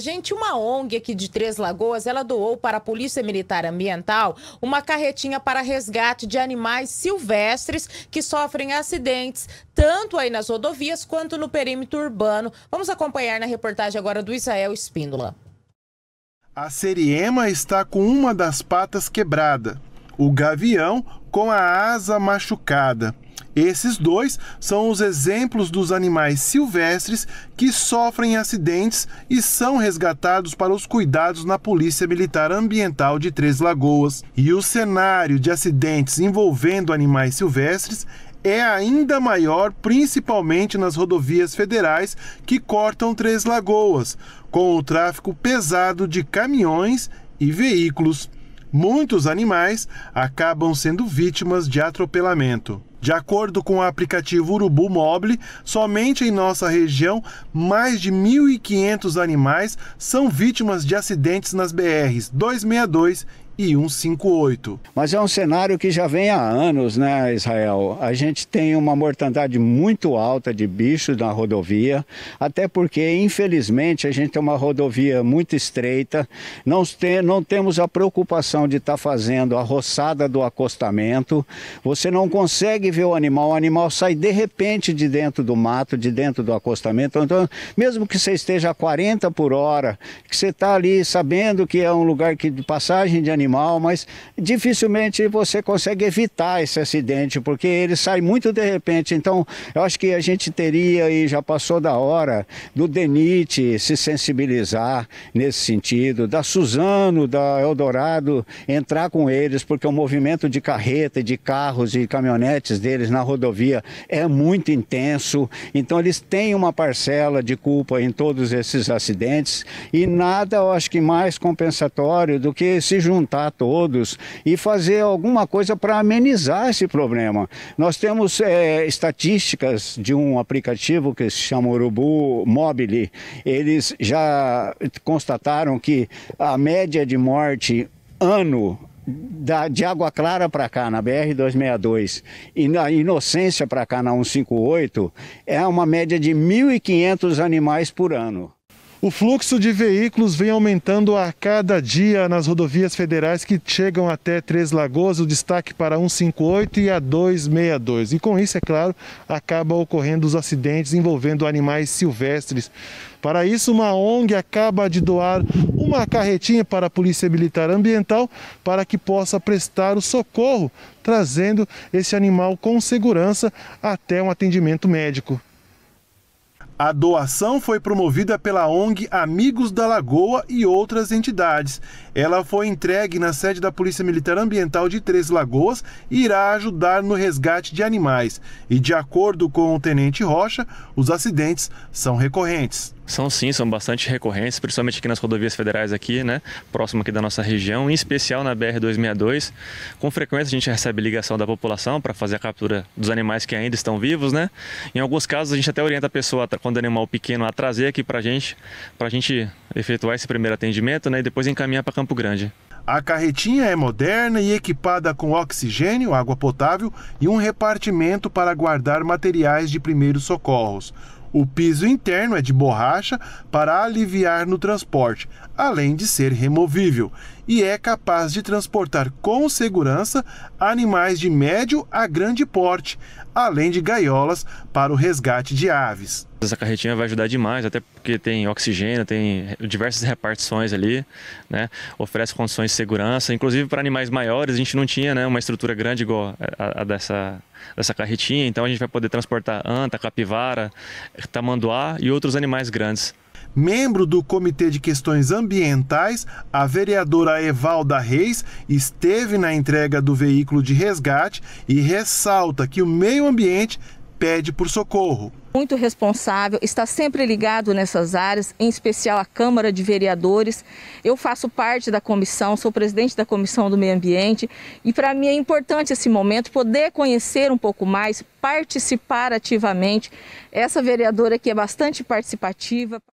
Gente, uma ONG aqui de Três Lagoas, ela doou para a Polícia Militar Ambiental uma carretinha para resgate de animais silvestres que sofrem acidentes, tanto aí nas rodovias quanto no perímetro urbano. Vamos acompanhar na reportagem agora do Israel Espíndola. A Seriema está com uma das patas quebrada, o gavião com a asa machucada. Esses dois são os exemplos dos animais silvestres que sofrem acidentes e são resgatados para os cuidados na Polícia Militar Ambiental de Três Lagoas. E o cenário de acidentes envolvendo animais silvestres é ainda maior, principalmente nas rodovias federais que cortam Três Lagoas, com o tráfego pesado de caminhões e veículos. Muitos animais acabam sendo vítimas de atropelamento. De acordo com o aplicativo Urubu Mobile, somente em nossa região, mais de 1.500 animais são vítimas de acidentes nas BRs 262 e 158. Mas é um cenário que já vem há anos, né, Israel? A gente tem uma mortandade muito alta de bichos na rodovia, até porque, infelizmente, a gente tem uma rodovia muito estreita, não, tem, não temos a preocupação de estar tá fazendo a roçada do acostamento, você não consegue ver o animal, o animal sai de repente de dentro do mato, de dentro do acostamento. Então, mesmo que você esteja a 40 por hora, que você está ali sabendo que é um lugar que, de passagem de animais, animal, mas dificilmente você consegue evitar esse acidente, porque ele sai muito de repente. Então, eu acho que a gente teria, e já passou da hora, do DENIT se sensibilizar nesse sentido, da Suzano, da Eldorado, entrar com eles, porque o movimento de carreta, de carros e caminhonetes deles na rodovia é muito intenso. Então, eles têm uma parcela de culpa em todos esses acidentes e nada, eu acho que mais compensatório do que se juntar juntar todos e fazer alguma coisa para amenizar esse problema. Nós temos é, estatísticas de um aplicativo que se chama Urubu Mobile. Eles já constataram que a média de morte ano da, de Água Clara para cá, na BR-262, e na Inocência para cá, na 158, é uma média de 1.500 animais por ano. O fluxo de veículos vem aumentando a cada dia nas rodovias federais que chegam até Três Lagoas, o destaque para 158 e a 262. E com isso, é claro, acaba ocorrendo os acidentes envolvendo animais silvestres. Para isso, uma ONG acaba de doar uma carretinha para a Polícia Militar Ambiental para que possa prestar o socorro, trazendo esse animal com segurança até um atendimento médico. A doação foi promovida pela ONG Amigos da Lagoa e outras entidades. Ela foi entregue na sede da Polícia Militar Ambiental de Três Lagoas e irá ajudar no resgate de animais. E de acordo com o tenente Rocha, os acidentes são recorrentes. São sim, são bastante recorrentes, principalmente aqui nas rodovias federais aqui, né, próximo aqui da nossa região, em especial na BR-262. Com frequência a gente recebe ligação da população para fazer a captura dos animais que ainda estão vivos, né? Em alguns casos a gente até orienta a pessoa, quando é animal pequeno, a trazer aqui para a gente, para a gente efetuar esse primeiro atendimento, né, e depois encaminhar para Campo Grande. A carretinha é moderna e equipada com oxigênio, água potável e um repartimento para guardar materiais de primeiros socorros. O piso interno é de borracha para aliviar no transporte, além de ser removível, e é capaz de transportar com segurança animais de médio a grande porte, além de gaiolas para o resgate de aves. Essa carretinha vai ajudar demais, até porque tem oxigênio, tem diversas repartições ali, né? Oferece condições de segurança, inclusive para animais maiores, a gente não tinha né, uma estrutura grande igual a, a dessa, dessa carretinha, então a gente vai poder transportar anta, capivara, tamanduá e outros animais grandes. Membro do Comitê de Questões Ambientais, a vereadora Evalda Reis esteve na entrega do veículo de resgate e ressalta que o meio ambiente pede por socorro. Muito responsável, está sempre ligado nessas áreas, em especial a Câmara de Vereadores. Eu faço parte da comissão, sou presidente da Comissão do Meio Ambiente e para mim é importante esse momento poder conhecer um pouco mais, participar ativamente. Essa vereadora aqui é bastante participativa.